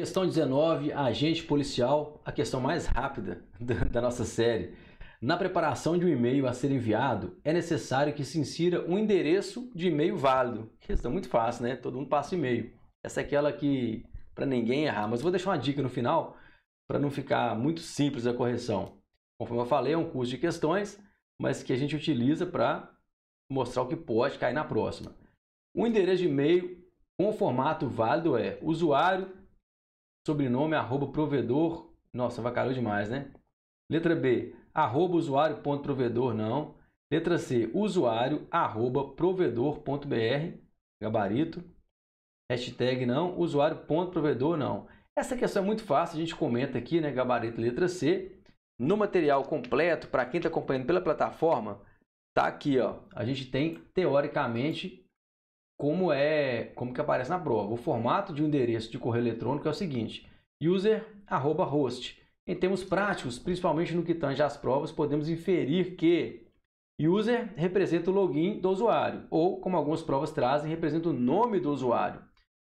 Questão 19, agente policial, a questão mais rápida da nossa série. Na preparação de um e-mail a ser enviado, é necessário que se insira um endereço de e-mail válido. Questão muito fácil, né? Todo mundo passa e-mail. Essa é aquela que para ninguém errar, mas vou deixar uma dica no final para não ficar muito simples a correção. Conforme eu falei, é um curso de questões, mas que a gente utiliza para mostrar o que pode cair na próxima. O endereço de e-mail com formato válido é usuário sobrenome, arroba provedor. Nossa, vacalhou demais, né? Letra B, arroba usuário.provedor, não. Letra C, usuário, arroba gabarito. Hashtag não, usuário.provedor, não. Essa questão é muito fácil, a gente comenta aqui, né? Gabarito letra C. No material completo, para quem está acompanhando pela plataforma, tá aqui, ó. A gente tem, teoricamente, como é, como que aparece na prova. O formato de um endereço de correio eletrônico é o seguinte: user@host. Em termos práticos, principalmente no que tange às provas, podemos inferir que user representa o login do usuário, ou como algumas provas trazem, representa o nome do usuário.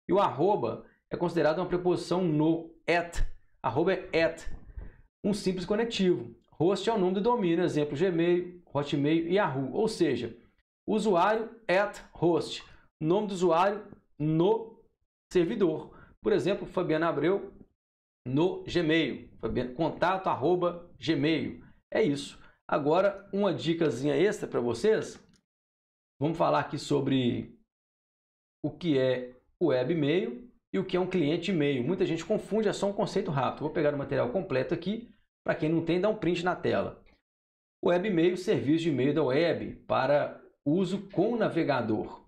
E o arroba é considerado uma preposição no at. Arroba é at, um simples conectivo. Host é o nome do domínio, exemplo Gmail, Hotmail e Yahoo, ou seja, usuário at host nome do usuário no servidor. Por exemplo, Fabiana Abreu no Gmail, contato arroba gmail. É isso. Agora, uma dicasinha extra para vocês. Vamos falar aqui sobre o que é o e e o que é um cliente e-mail. Muita gente confunde, é só um conceito rápido. Vou pegar o material completo aqui. Para quem não tem, dá um print na tela. Webmail serviço de e-mail da web para uso com navegador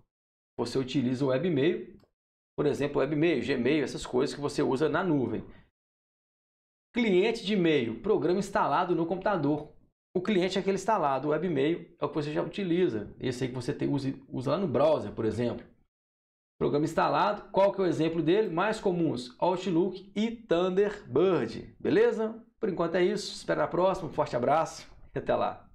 você utiliza o webmail, por exemplo, webmail, Gmail, essas coisas que você usa na nuvem. Cliente de e-mail, programa instalado no computador. O cliente é aquele instalado, o webmail é o que você já utiliza. Esse aí que você tem, usa, usa lá no browser, por exemplo. Programa instalado, qual que é o exemplo dele? Mais comuns, Outlook e Thunderbird, beleza? Por enquanto é isso, espero na próxima, um forte abraço e até lá.